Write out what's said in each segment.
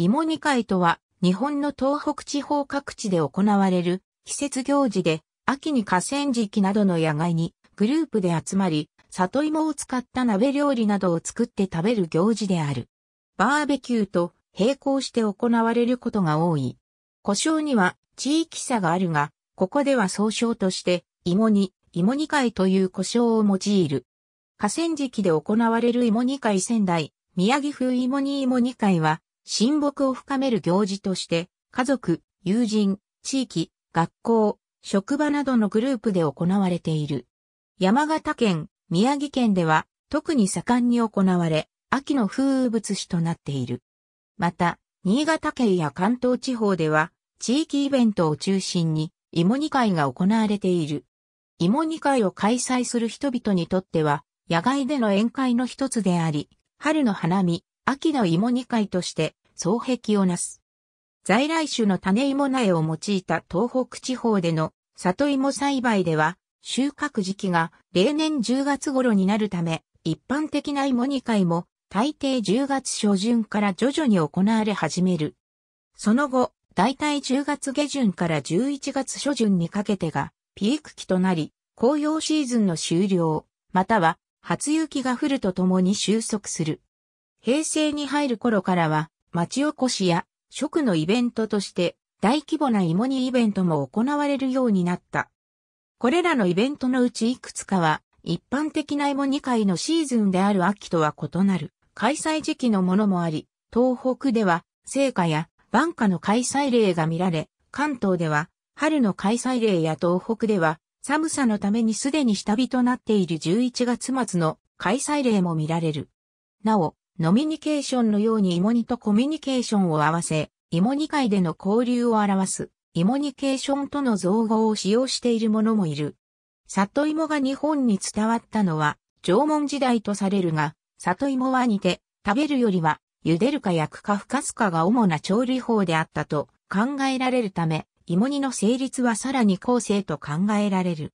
芋煮会とは、日本の東北地方各地で行われる季節行事で、秋に河川敷などの野外にグループで集まり、里芋を使った鍋料理などを作って食べる行事である。バーベキューと並行して行われることが多い。故障には地域差があるが、ここでは総称として芋煮、芋煮会という故障を用いる。河川敷で行われる芋煮会仙台、宮城風芋煮芋煮会は、親睦を深める行事として、家族、友人、地域、学校、職場などのグループで行われている。山形県、宮城県では特に盛んに行われ、秋の風物詩となっている。また、新潟県や関東地方では、地域イベントを中心に、芋煮会が行われている。芋煮会を開催する人々にとっては、野外での宴会の一つであり、春の花見、秋の芋煮会として、双壁をなす。在来種の種芋苗を用いた東北地方での里芋栽培では、収穫時期が例年10月頃になるため、一般的な芋煮会も大抵10月初旬から徐々に行われ始める。その後、大体10月下旬から11月初旬にかけてがピーク期となり、紅葉シーズンの終了、または初雪が降るとともに収束する。平成に入る頃からは、町おこしや、食のイベントとして、大規模な芋煮イベントも行われるようになった。これらのイベントのうちいくつかは、一般的な芋煮会のシーズンである秋とは異なる、開催時期のものもあり、東北では、聖火や晩夏の開催例が見られ、関東では、春の開催例や東北では、寒さのためにすでに下火となっている11月末の開催例も見られる。なお、ノミニケーションのように芋煮とコミュニケーションを合わせ、芋煮会界での交流を表す、芋ニケーションとの造語を使用している者もいる。里芋が日本に伝わったのは、縄文時代とされるが、里芋は煮て、食べるよりは、茹でるか焼くかふかすかが主な調理法であったと考えられるため、芋煮の成立はさらに後世と考えられる。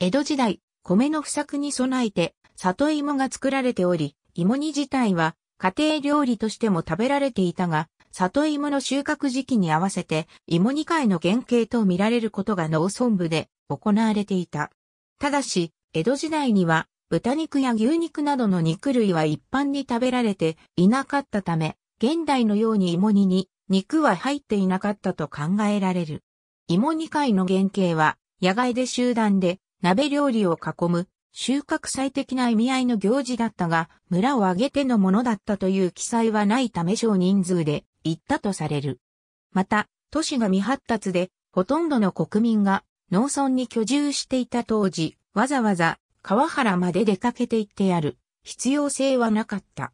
江戸時代、米の不作に備えて、里芋が作られており、芋煮自体は家庭料理としても食べられていたが、里芋の収穫時期に合わせて、芋煮会の原型と見られることが農村部で行われていた。ただし、江戸時代には、豚肉や牛肉などの肉類は一般に食べられていなかったため、現代のように芋煮に肉は入っていなかったと考えられる。芋煮会の原型は、野外で集団で鍋料理を囲む収穫祭的な意味合いの行事だったが、村を挙げてのものだったという記載はないため少人数で行ったとされる。また、都市が未発達で、ほとんどの国民が農村に居住していた当時、わざわざ川原まで出かけて行ってやる必要性はなかった。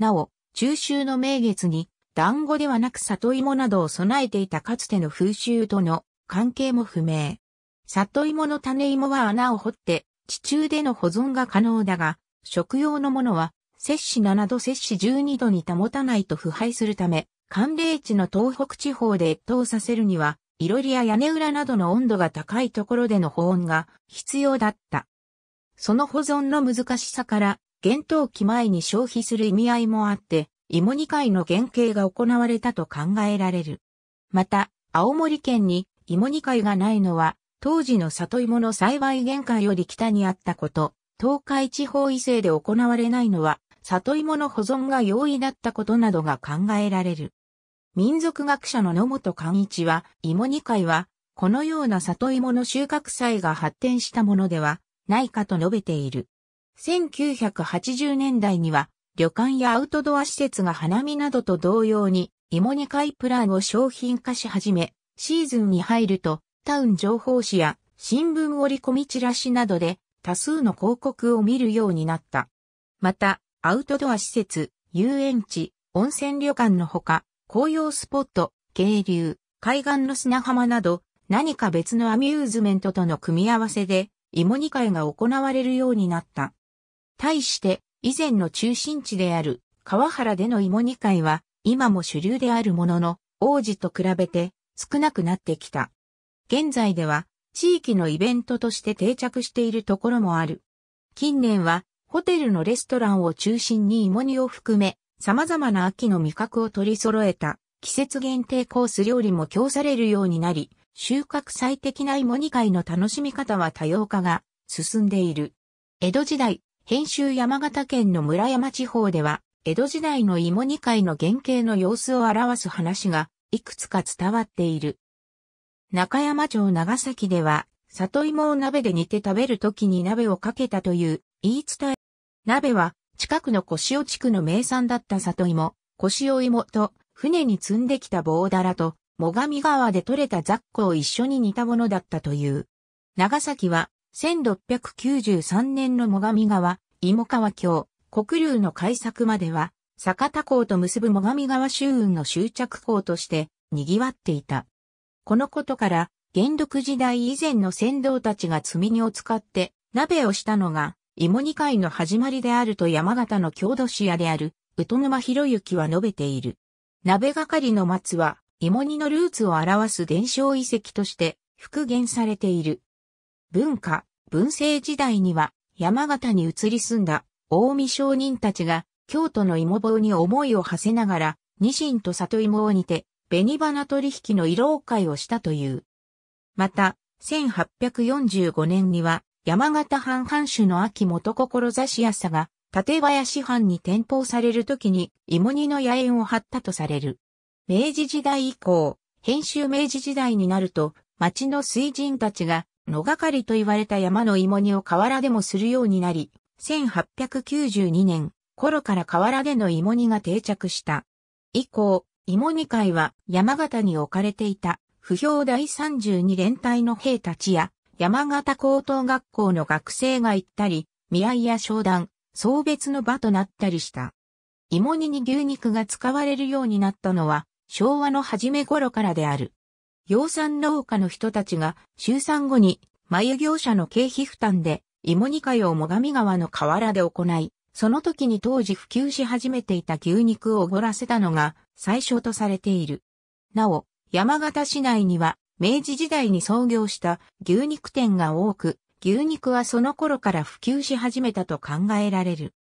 なお、中秋の名月に団子ではなく里芋などを備えていたかつての風習との関係も不明。里芋の種芋は穴を掘って地中での保存が可能だが、食用のものは、摂氏7度摂氏12度に保たないと腐敗するため、寒冷地の東北地方で越冬させるには、いろりや屋根裏などの温度が高いところでの保温が必要だった。その保存の難しさから、厳冬期前に消費する意味合いもあって、芋煮会の原型が行われたと考えられる。また、青森県に芋煮会がないのは、当時の里芋の栽培玄価より北にあったこと、東海地方異性で行われないのは、里芋の保存が容易だったことなどが考えられる。民族学者の野本寛一は、芋二会は、このような里芋の収穫祭が発展したものではないかと述べている。1980年代には、旅館やアウトドア施設が花見などと同様に、芋二会プランを商品化し始め、シーズンに入ると、タウン情報誌や新聞折り込みチラシなどで多数の広告を見るようになった。また、アウトドア施設、遊園地、温泉旅館のほか、紅葉スポット、渓流、海岸の砂浜など、何か別のアミューズメントとの組み合わせで、芋煮会が行われるようになった。対して、以前の中心地である川原での芋煮会は、今も主流であるものの、王子と比べて少なくなってきた。現在では地域のイベントとして定着しているところもある。近年はホテルのレストランを中心に芋煮を含め様々な秋の味覚を取り揃えた季節限定コース料理も供されるようになり、収穫最適な芋煮会の楽しみ方は多様化が進んでいる。江戸時代、編集山形県の村山地方では、江戸時代の芋煮会の原型の様子を表す話がいくつか伝わっている。中山町長崎では、里芋を鍋で煮て食べる時に鍋をかけたという言い伝え。鍋は近くの小塩地区の名産だった里芋、小塩芋と船に積んできた棒だらと、最上川で採れた雑魚を一緒に煮たものだったという。長崎は1693年の最上川、芋川橋、国流の開作までは、酒田港と結ぶ最上川周運の終着港として賑わっていた。このことから、元禄時代以前の先導たちが積み荷を使って鍋をしたのが、芋煮会の始まりであると山形の郷土史屋である、宇都沼博之は述べている。鍋係の松は、芋煮のルーツを表す伝承遺跡として復元されている。文化、文政時代には山形に移り住んだ大見商人たちが京都の芋棒に思いを馳せながら、ニシンと里芋を煮て紅花取引の慰労会をしたという。また、1845年には、山形藩藩主の秋元志安が、立林藩に転封される時に、芋煮の野縁を張ったとされる。明治時代以降、編集明治時代になると、町の水人たちが、野がかりと言われた山の芋煮を河原でもするようになり、1892年頃から河原での芋煮が定着した。以降、芋煮会は山形に置かれていた不評第32連隊の兵たちや山形高等学校の学生が行ったり、見合いや商談、送別の場となったりした。芋煮に牛肉が使われるようになったのは昭和の初め頃からである。養蚕農家の人たちが終産後に、眉業者の経費負担で芋煮会を最上川の河原で行い、その時に当時普及し始めていた牛肉をおごらせたのが最初とされている。なお、山形市内には明治時代に創業した牛肉店が多く、牛肉はその頃から普及し始めたと考えられる。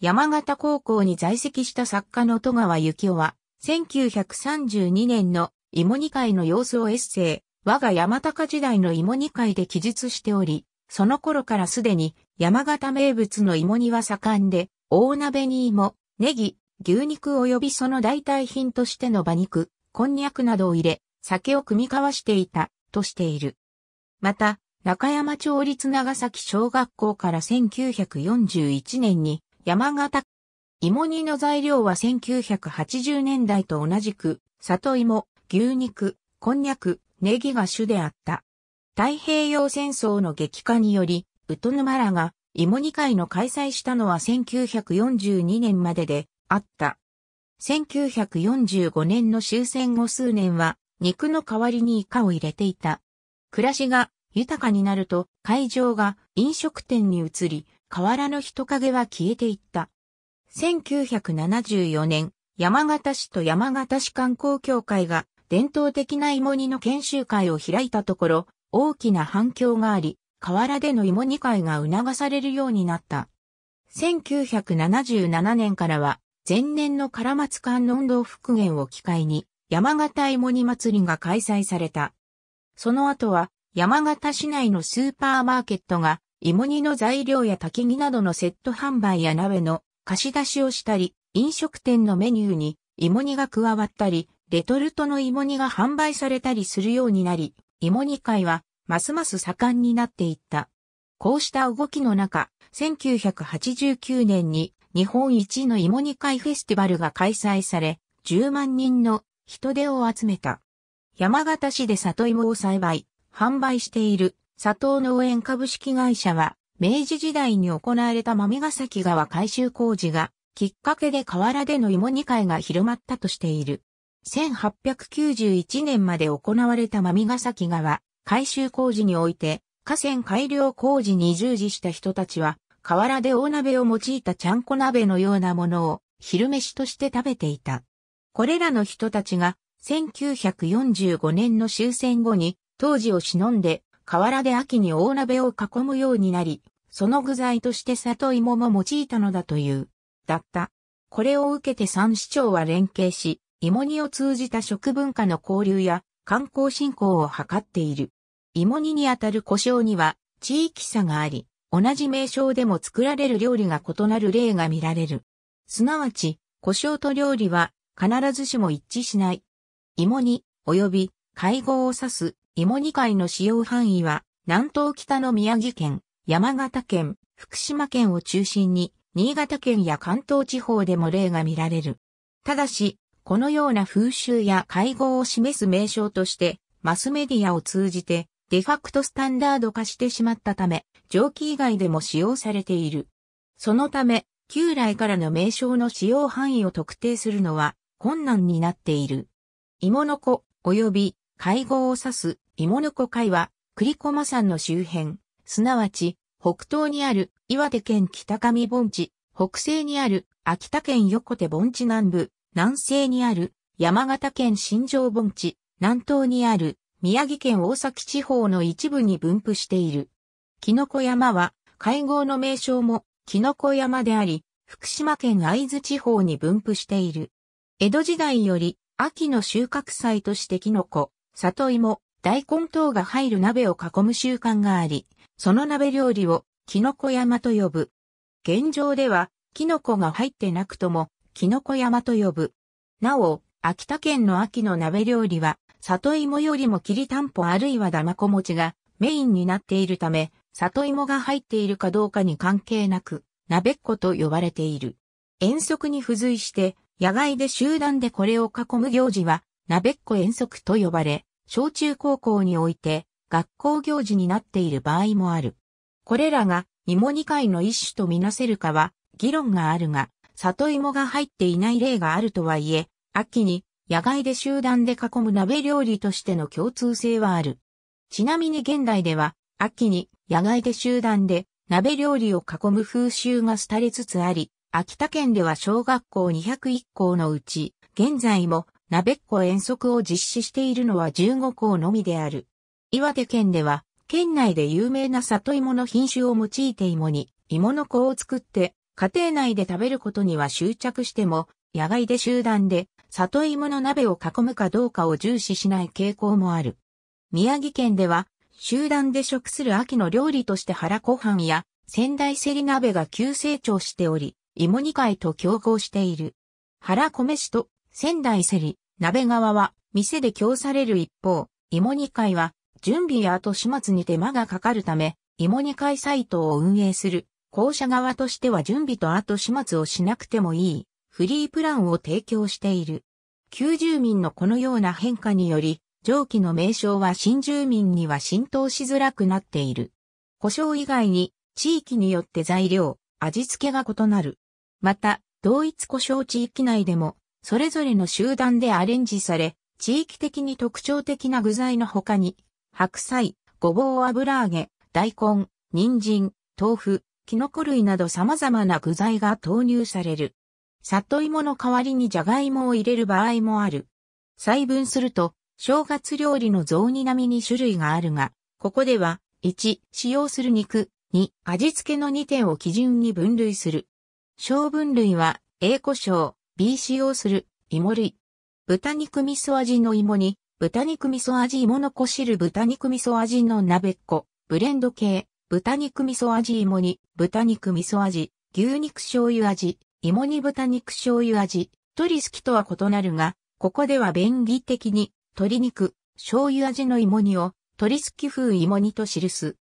山形高校に在籍した作家の戸川幸雄は、1932年の芋煮会の様子をエッセイ、我が山高時代の芋煮会で記述しており、その頃からすでに山形名物の芋煮は盛んで、大鍋に芋、ネギ、牛肉及びその代替品としての馬肉、こんにゃくなどを入れ、酒を組み交わしていた、としている。また、中山町立長崎小学校から1941年に山形芋煮の材料は1980年代と同じく、里芋、牛肉、こんにゃく、ネギが主であった。太平洋戦争の激化により、ウトヌマラが芋煮会の開催したのは1942年までであった。1945年の終戦後数年は肉の代わりにイカを入れていた。暮らしが豊かになると会場が飲食店に移り、河原の人影は消えていった。1974年、山形市と山形市観光協会が伝統的な芋煮の研修会を開いたところ、大きな反響があり、河原での芋煮会が促されるようになった。1977年からは、前年の唐松観音堂復元を機会に、山形芋煮祭りが開催された。その後は、山形市内のスーパーマーケットが、芋煮の材料や焚き木などのセット販売や鍋の貸し出しをしたり、飲食店のメニューに芋煮が加わったり、レトルトの芋煮が販売されたりするようになり、芋煮会は、ますます盛んになっていった。こうした動きの中、1989年に日本一の芋煮会フェスティバルが開催され、10万人の人手を集めた。山形市で里芋を栽培、販売している佐藤農園株式会社は、明治時代に行われた豆ヶ崎川改修工事が、きっかけで河原での芋煮会が広まったとしている。1891年まで行われた真ヶ崎川改修工事において、河川改良工事に従事した人たちは、河原で大鍋を用いたちゃんこ鍋のようなものを昼飯として食べていた。これらの人たちが1945年の終戦後に当時を忍んで河原で秋に大鍋を囲むようになり、その具材として里芋も用いたのだという、だった。これを受けて三市長は連携し、芋煮を通じた食文化の交流や観光振興を図っている。芋煮にあたる胡椒には地域差があり、同じ名称でも作られる料理が異なる例が見られる。すなわち、胡椒と料理は必ずしも一致しない。芋煮、及び会合を指す芋煮会の使用範囲は、南東北の宮城県、山形県、福島県を中心に、新潟県や関東地方でも例が見られる。ただし、このような風習や会合を示す名称として、マスメディアを通じて、デファクトスタンダード化してしまったため、蒸気以外でも使用されている。そのため、旧来からの名称の使用範囲を特定するのは困難になっている。芋の子及び会合を指す芋の子会は、栗駒山の周辺、すなわち北東にある岩手県北上盆地、北西にある秋田県横手盆地南部、南西にある山形県新城盆地、南東にある宮城県大崎地方の一部に分布している。キノコ山は会合の名称もキノコ山であり、福島県会津地方に分布している。江戸時代より秋の収穫祭としてキノコ、里芋、大根等が入る鍋を囲む習慣があり、その鍋料理をキノコ山と呼ぶ。現状ではキノコが入ってなくともキノコ山と呼ぶ。なお、秋田県の秋の鍋料理は、里芋よりもきりたんぽあるいはま子餅がメインになっているため、里芋が入っているかどうかに関係なく、鍋っこと呼ばれている。遠足に付随して、野外で集団でこれを囲む行事は、鍋っこ遠足と呼ばれ、小中高校において、学校行事になっている場合もある。これらが芋煮会の一種とみなせるかは、議論があるが、里芋が入っていない例があるとはいえ、秋に野外で集団で囲む鍋料理としての共通性はある。ちなみに現代では、秋に野外で集団で鍋料理を囲む風習が廃れつつあり、秋田県では小学校201校のうち、現在も鍋っ子遠足を実施しているのは15校のみである。岩手県では、県内で有名な里芋の品種を用いて芋に、芋の子を作って家庭内で食べることには執着しても、野外で集団で里芋の鍋を囲むかどうかを重視しない傾向もある。宮城県では、集団で食する秋の料理として原ご飯や仙台セリ鍋が急成長しており、芋煮会と競合している。原米市と仙台セリ、鍋側は店で供される一方、芋煮会は準備や後始末に手間がかかるため、芋煮会サイトを運営する校舎側としては準備と後始末をしなくてもいい、フリープランを提供している。旧住民のこのような変化により、上記の名称は新住民には浸透しづらくなっている。故障以外に、地域によって材料、味付けが異なる。また、同一故障地域内でも、それぞれの集団でアレンジされ、地域的に特徴的な具材の他に、白菜、ごぼう油揚げ、大根、人参、豆腐、キノコ類など様々な具材が投入される。里芋の代わりにジャガイモを入れる場合もある。細分すると、正月料理の雑煮並みに種類があるが、ここでは、1、使用する肉、2、味付けの2点を基準に分類する。小分類は、A 胡椒、B 使用する、芋類。豚肉味噌味の芋に、豚肉味噌味芋のこ汁豚肉味噌味の鍋っこ、ブレンド系、豚肉味噌味芋煮、豚肉味噌味、牛肉醤油味、芋煮豚肉醤油味、鶏好きとは異なるが、ここでは便宜的に、鶏肉、醤油味の芋煮を、鶏好き風芋煮と記す。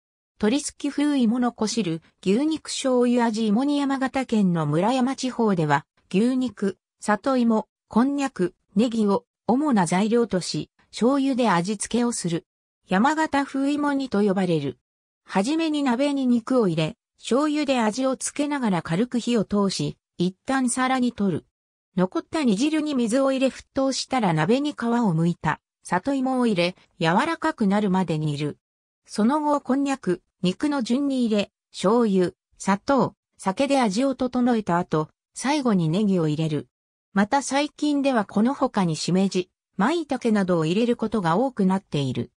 鶏好き風芋のこしる、牛肉醤油味芋煮山形県の村山地方では、牛肉、里芋、こんにゃく、ネギを、主な材料とし、醤油で味付けをする。山形風芋煮と呼ばれる。はじめに鍋に肉を入れ、醤油で味をつけながら軽く火を通し、一旦皿に取る。残った煮汁に水を入れ沸騰したら鍋に皮を剥いた、里芋を入れ、柔らかくなるまで煮る。その後、こんにゃく、肉の順に入れ、醤油、砂糖、酒で味を整えた後、最後にネギを入れる。また最近ではこの他にしめじ、舞茸などを入れることが多くなっている。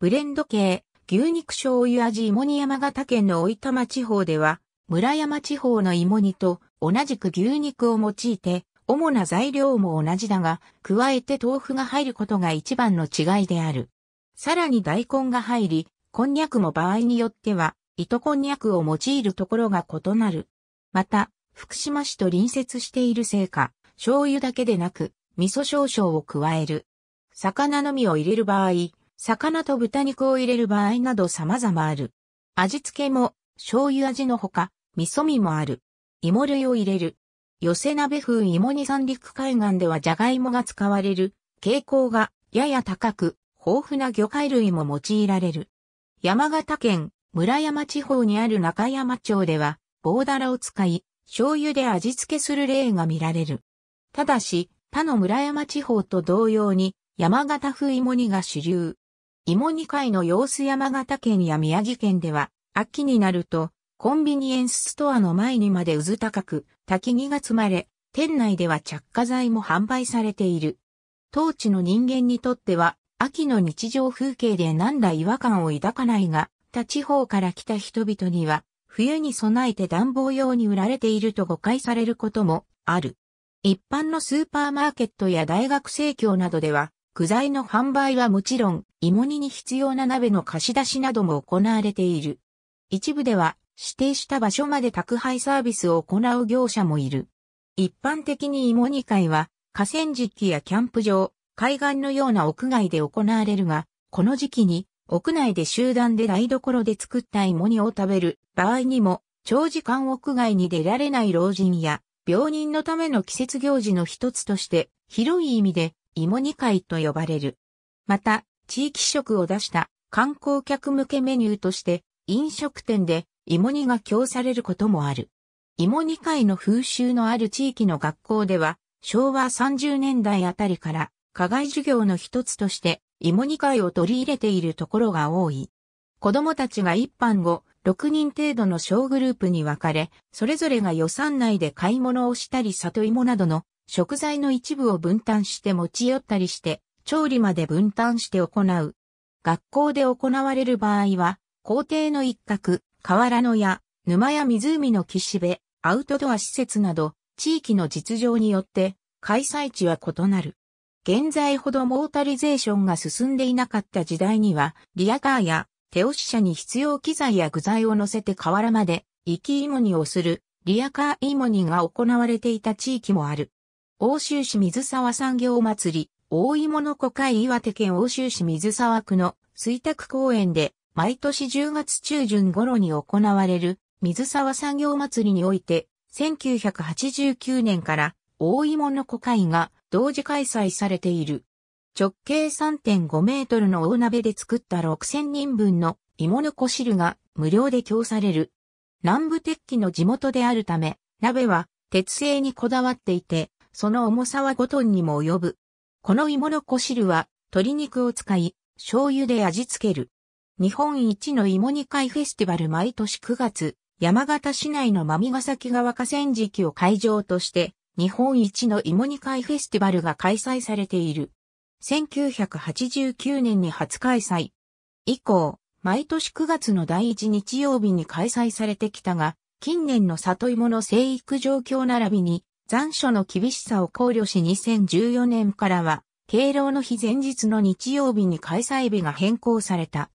ブレンド系、牛肉醤油味芋煮山形県の大玉地方では、村山地方の芋煮と同じく牛肉を用いて、主な材料も同じだが、加えて豆腐が入ることが一番の違いである。さらに大根が入り、こんにゃくも場合によっては、糸こんにゃくを用いるところが異なる。また、福島市と隣接しているせいか、醤油だけでなく、味噌少々を加える。魚のみを入れる場合、魚と豚肉を入れる場合など様々ある。味付けも醤油味のほか、味噌味もある。芋類を入れる。寄せ鍋風芋に三陸海岸ではジャガイモが使われる傾向がやや高く、豊富な魚介類も用いられる。山形県村山地方にある中山町では、棒だらを使い、醤油で味付けする例が見られる。ただし、他の村山地方と同様に、山形風芋煮が主流。芋煮会の様子山形県や宮城県では、秋になると、コンビニエンスストアの前にまでうず高く、焚き木が積まれ、店内では着火剤も販売されている。当地の人間にとっては、秋の日常風景でなんだ違和感を抱かないが、他地方から来た人々には、冬に備えて暖房用に売られていると誤解されることもある。一般のスーパーマーケットや大学生協などでは、具材の販売はもちろん、芋煮に必要な鍋の貸し出しなども行われている。一部では指定した場所まで宅配サービスを行う業者もいる。一般的に芋煮会は河川敷やキャンプ場、海岸のような屋外で行われるが、この時期に屋内で集団で台所で作った芋煮を食べる場合にも長時間屋外に出られない老人や病人のための季節行事の一つとして広い意味で芋煮会と呼ばれる。また、地域食を出した観光客向けメニューとして飲食店で芋煮が供されることもある。芋煮会の風習のある地域の学校では昭和30年代あたりから課外授業の一つとして芋煮会を取り入れているところが多い。子供たちが一般後、6人程度の小グループに分かれ、それぞれが予算内で買い物をしたり里芋などの食材の一部を分担して持ち寄ったりして調理まで分担して行う。学校で行われる場合は、校庭の一角、河原野や沼や湖の岸辺、アウトドア施設など、地域の実情によって開催地は異なる。現在ほどモータリゼーションが進んでいなかった時代には、リアカーや手押し車に必要機材や具材を乗せて河原まで、行き芋煮をする、リアカー芋煮が行われていた地域もある。欧州市水沢産業祭り、大芋の古海岩手県欧州市水沢区の水卓公園で毎年10月中旬頃に行われる水沢産業祭りにおいて1989年から大芋の古海が同時開催されている。直径3.5メートルの大鍋で作った6000人分の芋のこ汁が無料で供される。南部鉄器の地元であるため、鍋は鉄製にこだわっていて、その重さは5トンにも及ぶ。この芋のこ汁は、鶏肉を使い、醤油で味付ける。日本一の芋煮会フェスティバル毎年9月、山形市内の真ヶ崎川河川敷を会場として、日本一の芋煮会フェスティバルが開催されている。1989年に初開催。以降、毎年9月の第1日曜日に開催されてきたが、近年の里芋の生育状況並びに、残暑の厳しさを考慮し2014年からは、敬老の日前日の日曜日に開催日が変更された。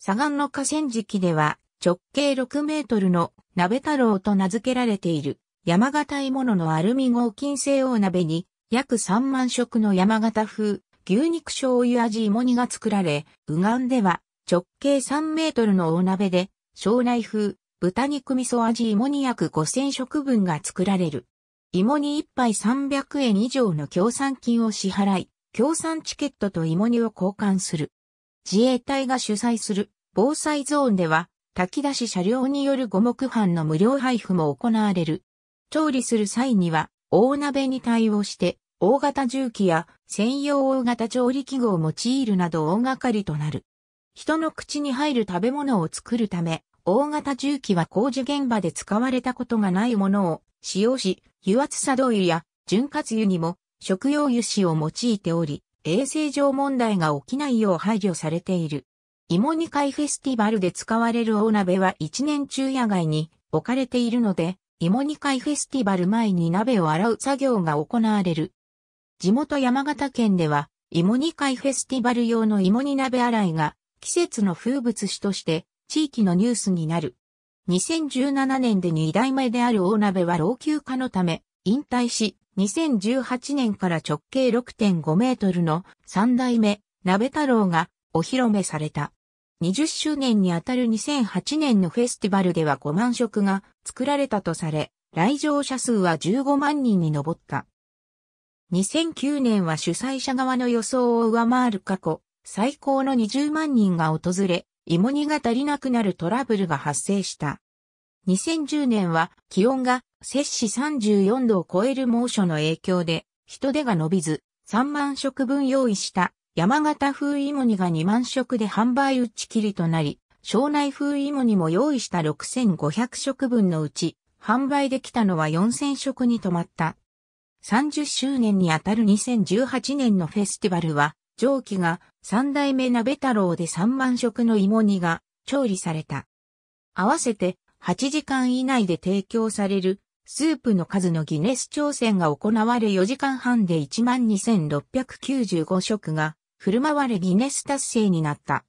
左岸の河川敷では、直径6メートルの鍋太郎と名付けられている山形芋のアルミ合金製大鍋に約3万食の山形風牛肉醤油味芋煮が作られ、右岸では直径3メートルの大鍋で、庄内風豚肉味噌味芋煮約5000食分が作られる。芋煮一杯300円以上の協賛金を支払い、協賛チケットと芋煮を交換する。自衛隊が主催する防災ゾーンでは、炊き出し車両による五目飯の無料配布も行われる。調理する際には、大鍋に対応して、大型重機や専用大型調理器具を用いるなど大掛かりとなる。人の口に入る食べ物を作るため、大型重機は工事現場で使われたことがないものを使用し、油圧作動油や潤滑油にも食用油脂を用いており、衛生上問題が起きないよう配慮されている。芋煮会フェスティバルで使われる大鍋は一年中野外に置かれているので、芋煮会フェスティバル前に鍋を洗う作業が行われる。地元山形県では、芋煮会フェスティバル用の芋煮鍋洗いが季節の風物詩として地域のニュースになる。2017年で2代目である大鍋は老朽化のため、引退し、2018年から直径6.5メートルの3代目、鍋太郎がお披露目された。20周年にあたる2008年のフェスティバルでは5万食が作られたとされ、来場者数は15万人に上った。2009年は主催者側の予想を上回る過去、最高の20万人が訪れ、芋煮が足りなくなるトラブルが発生した。2010年は気温が摂氏34度を超える猛暑の影響で人手が伸びず3万食分用意した山形風芋煮が2万食で販売打ち切りとなり、庄内風芋煮も用意した6500食分のうち販売できたのは4000食に止まった。30周年にあたる2018年のフェスティバルは蒸気が三代目鍋太郎で三万食の芋煮が調理された。合わせて8時間以内で提供されるスープの数のギネス挑戦が行われ4時間半で12,695食が振る舞われギネス達成になった。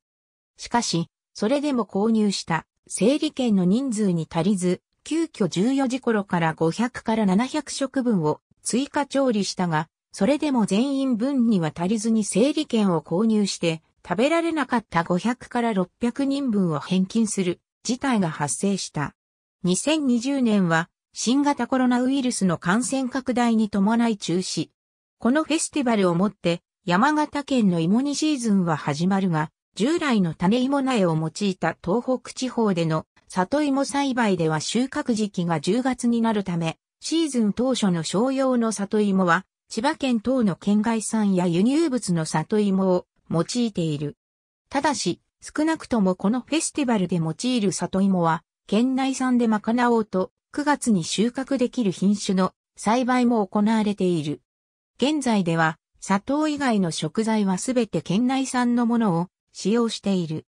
しかし、それでも購入した整理券の人数に足りず、急遽14時頃から500から700食分を追加調理したが、それでも全員分には足りずに整理券を購入して、食べられなかった500から600人分を返金する事態が発生した。2020年は新型コロナウイルスの感染拡大に伴い中止。このフェスティバルをもって山形県の芋煮シーズンは始まるが、従来の種芋苗を用いた東北地方での里芋栽培では収穫時期が10月になるため、シーズン当初の商用の里芋は千葉県等の県外産や輸入物の里芋を用いている。ただし、少なくともこのフェスティバルで用いる里芋は、県内産で賄おうと、9月に収穫できる品種の栽培も行われている。現在では、砂糖以外の食材はすべて県内産のものを使用している。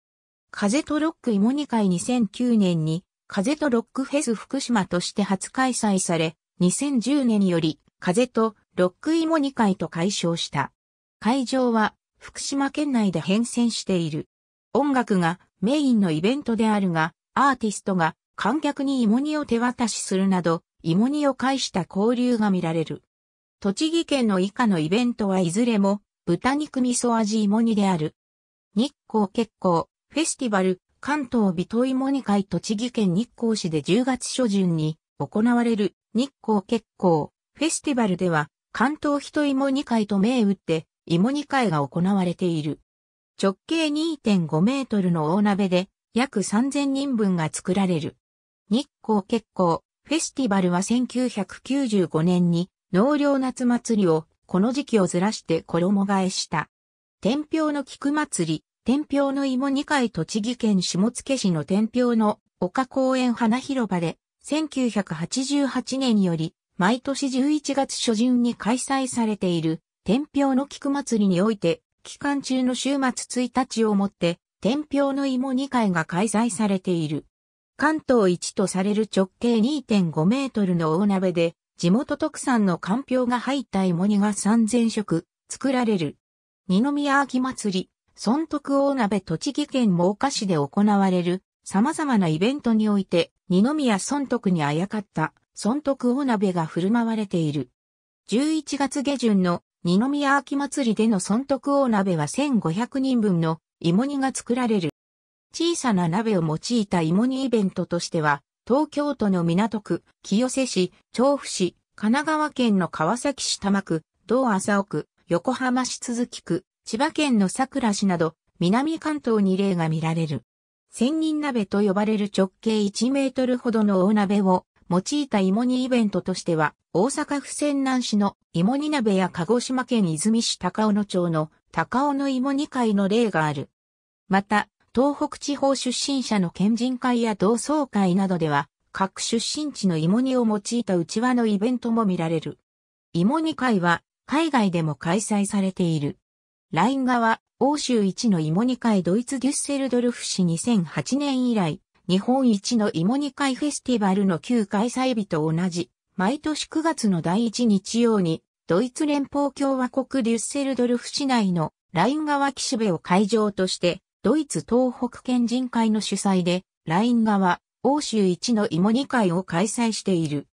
風とロック芋2会2009年に風とロックフェス福島として初開催され、2010年より風とロックイモニ会と解消した。会場は福島県内で変遷している。音楽がメインのイベントであるが、アーティストが観客に芋煮を手渡しするなど、芋煮を介した交流が見られる。栃木県の以下のイベントはいずれも、豚肉味噌味芋煮である。日光結構、フェスティバル、関東美と芋煮会栃木県日光市で10月初旬に行われる日光結構フェスティバルでは関東人芋二会と銘打って芋二会が行われている。直径2.5メートルの大鍋で約3000人分が作られる。日光結構フェスティバルは1995年に農業夏祭りをこの時期をずらして衣替えした。天平の菊祭り、天平の芋2階。栃木県下野市の天平の丘公園花広場で1988年より毎年11月初旬に開催されている、天平の菊祭りにおいて、期間中の週末1日をもって、天平の芋2回が開催されている。関東一とされる直径2.5メートルの大鍋で、地元特産の寒んが入った芋煮が3000食作られる。二宮秋祭り、孫徳大鍋栃木県真岡市で行われる様々なイベントにおいて二宮孫徳にあやかった尊徳お鍋が振る舞われている。11月下旬の二宮秋祭りでの尊徳大鍋は1500人分の芋煮が作られる。小さな鍋を用いた芋煮イベントとしては、東京都の港区、清瀬市、調布市、神奈川県の川崎市多摩区、道麻生区、横浜市都筑区、千葉県の桜市など、南関東に例が見られる。千人鍋と呼ばれる直径1メートルほどの大鍋を用いた芋煮イベントとしては、大阪府泉南市の芋煮鍋や鹿児島県泉市高尾野町の高尾の芋煮会の例がある。また、東北地方出身者の県人会や同窓会などでは、各出身地の芋煮を用いた内輪のイベントも見られる。芋煮会は、海外でも開催されている。ライン側、欧州一の芋煮会ドイツデュッセルドルフ市2008年以来、日本一の芋煮会フェスティバルの旧開催日と同じ、毎年9月の第一日曜に、ドイツ連邦共和国デュッセルドルフ市内のライン川岸辺を会場として、ドイツ東北県人会の主催で、ライン川、欧州一の芋煮会を開催している。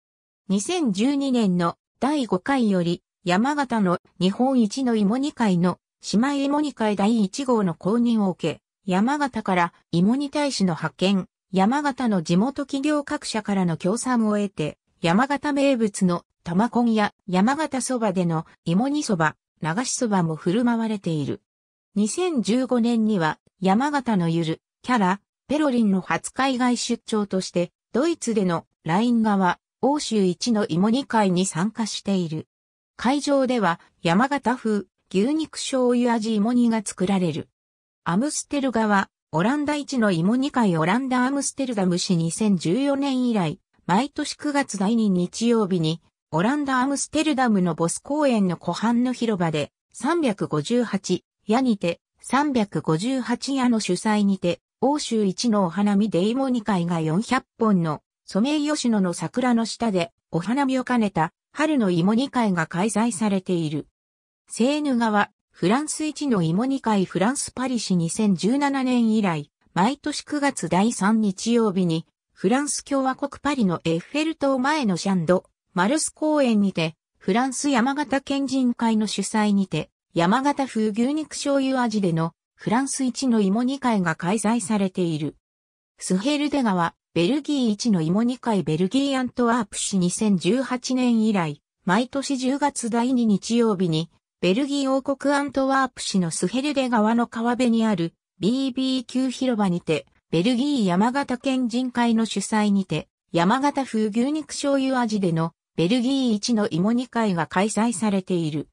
2012年の第5回より、山形の日本一の芋煮会の姉妹芋煮会第1号の公認を受け、山形から芋煮大使の派遣、山形の地元企業各社からの協賛を得て、山形名物の玉こんや山形そばでの芋煮そば、流しそばも振る舞われている。2015年には山形のゆる、キャラ、ペロリンの初海外出張として、ドイツでのライン側、欧州一の芋煮会に参加している。会場では山形風牛肉醤油味芋煮が作られる。アムステル川オランダ一の芋2回オランダアムステルダム市2014年以来、毎年9月第2日曜日に、オランダアムステルダムのボス公園の湖畔の広場で、358夜にて、358夜の主催にて、欧州一のお花見デイモ2回が400本のソメイヨシノの桜の下でお花見を兼ねた春の芋2会が開催されている。セーヌ川フランス一の芋煮会フランスパリ市2017年以来、毎年9月第3日曜日に、フランス共和国パリのエッフェル塔前のシャンド、マルス公園にて、フランス山形県人会の主催にて、山形風牛肉醤油味での、フランス一の芋煮会が開催されている。スヘルデ川、ベルギー一の芋煮会ベルギーアントワープ市2018年以来、毎年10月第2日曜日に、ベルギー王国アントワープ市のスヘルデ川の川辺にある BBQ 広場にて、ベルギー山形県人会の主催にて、山形風牛肉醤油味でのベルギー一の芋煮会が開催されている。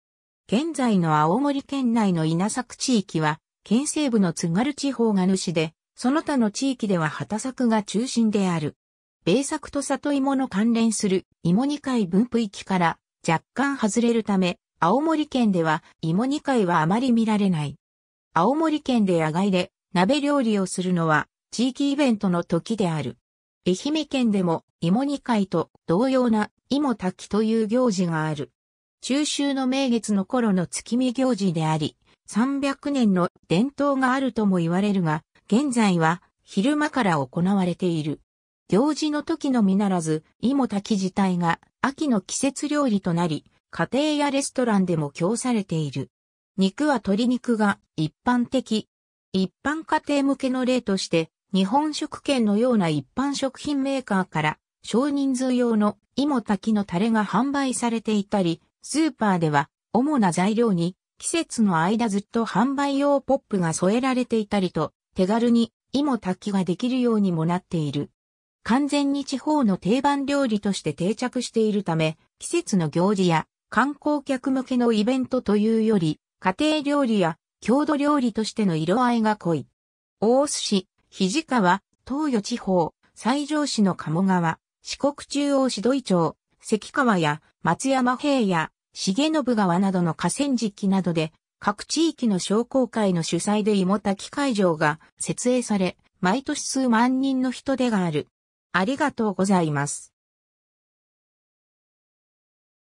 現在の青森県内の稲作地域は、県西部の津軽地方が主で、その他の地域では畑作が中心である。米作と里芋の関連する芋2会分布域から若干外れるため、青森県では芋煮会はあまり見られない。青森県で野外で鍋料理をするのは地域イベントの時である。愛媛県でも芋煮会と同様な芋炊きという行事がある。中秋の名月の頃の月見行事であり、300年の伝統があるとも言われるが、現在は昼間から行われている。行事の時のみならず、芋炊き自体が秋の季節料理となり、家庭やレストランでも供されている。肉は鶏肉が一般的。一般家庭向けの例として、日本食券のような一般食品メーカーから少人数用の芋炊きのタレが販売されていたり、スーパーでは主な材料に季節の間ずっと販売用ポップが添えられていたりと手軽に芋炊きができるようにもなっている。完全に地方の定番料理として定着しているため、季節の行事や観光客向けのイベントというより、家庭料理や郷土料理としての色合いが濃い。大須市、肘川、東予地方、西条市の鴨川、四国中央市土井町、関川や松山平野、重信川などの河川敷などで、各地域の商工会の主催で芋炊き会場が設営され、毎年数万人の人出がある。ありがとうございます。